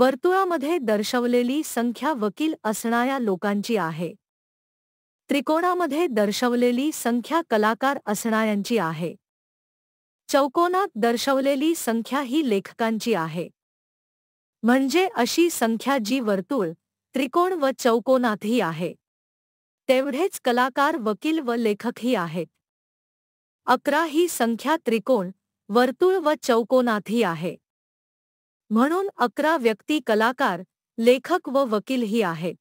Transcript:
वर्तुळामध्ये दर्शवलेली संख्या वकील असणाऱ्या लोकांची आहे त्रिकोणामध्ये दर्शवलेली संख्या कलाकार असणाऱ्यांची आहे चौकोनात दर्शवलेली संख्या ही लेखकांची आहे म्हणजे अशी संख्या जी वर्तुळ त्रिकोण व चौकोनातही आहे तेवढेच कलाकार वकील व लेखकही आहेत अकरा ही संख्या त्रिकोण वर्तुळ व चौकोनातही आहे म्हणून अकरा व्यक्ती कलाकार लेखक व वकील ही आहेत